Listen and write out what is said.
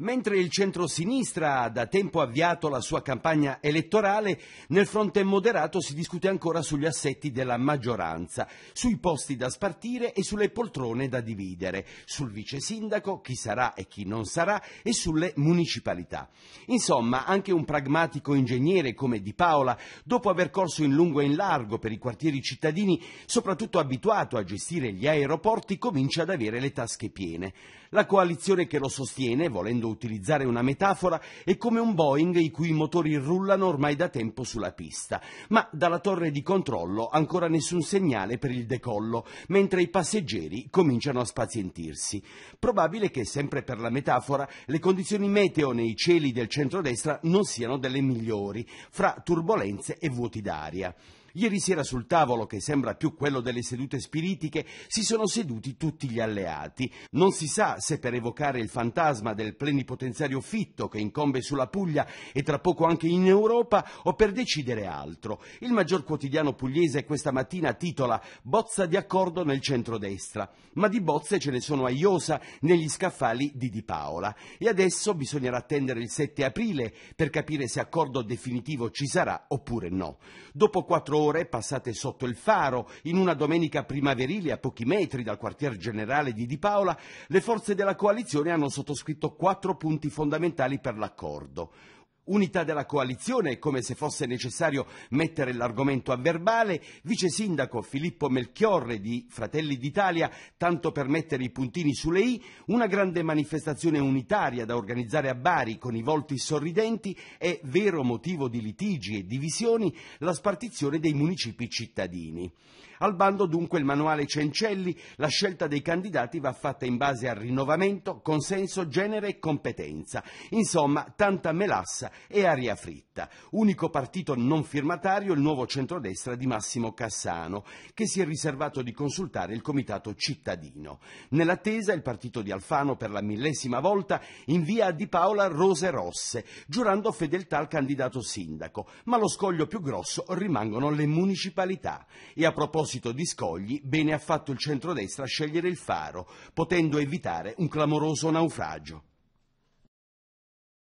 Mentre il centro-sinistra ha da tempo avviato la sua campagna elettorale, nel fronte moderato si discute ancora sugli assetti della maggioranza, sui posti da spartire e sulle poltrone da dividere, sul vice sindaco, chi sarà e chi non sarà, e sulle municipalità. Insomma, anche un pragmatico ingegnere come Di Paola, dopo aver corso in lungo e in largo per i quartieri cittadini, soprattutto abituato a gestire gli aeroporti, comincia ad avere le tasche piene. La coalizione che lo sostiene, volendo utilizzare una metafora, è come un Boeing i cui motori rullano ormai da tempo sulla pista. Ma dalla torre di controllo ancora nessun segnale per il decollo, mentre i passeggeri cominciano a spazientirsi. Probabile che, sempre per la metafora, le condizioni meteo nei cieli del centrodestra non siano delle migliori, fra turbolenze e vuoti d'aria. Ieri sera sul tavolo, che sembra più quello delle sedute spiritiche, si sono seduti tutti gli alleati. Non si sa se per evocare il fantasma del plenipotenziario Fitto che incombe sulla Puglia e tra poco anche in Europa o per decidere altro. Il maggior quotidiano pugliese questa mattina titola Bozza di accordo nel centrodestra, ma di bozze ce ne sono a Iosa negli scaffali di Di Paola. E adesso bisognerà attendere il 7 aprile per capire se accordo definitivo ci sarà oppure no. Dopo quattro ore passate sotto il faro, in una domenica primaverile a pochi metri dal quartier generale di Di Paola, le forze della coalizione hanno sottoscritto quattro punti fondamentali per l'accordo unità della coalizione, come se fosse necessario mettere l'argomento a verbale, vice sindaco Filippo Melchiorre di Fratelli d'Italia, tanto per mettere i puntini sulle i, una grande manifestazione unitaria da organizzare a Bari con i volti sorridenti e vero motivo di litigi e divisioni la spartizione dei municipi cittadini. Al bando dunque il manuale Cencelli, la scelta dei candidati va fatta in base a rinnovamento, consenso, genere e competenza. Insomma, tanta melassa Sinistra e Aria Fritta. Unico partito non firmatario il nuovo centrodestra di Massimo Cassano, che si è riservato di consultare il comitato cittadino. Nell'attesa il partito di Alfano per la millesima volta invia a Di Paola rose rosse, giurando fedeltà al candidato sindaco, ma lo scoglio più grosso rimangono le municipalità. E a proposito di scogli, bene ha fatto il centrodestra a scegliere il faro, potendo evitare un clamoroso naufragio.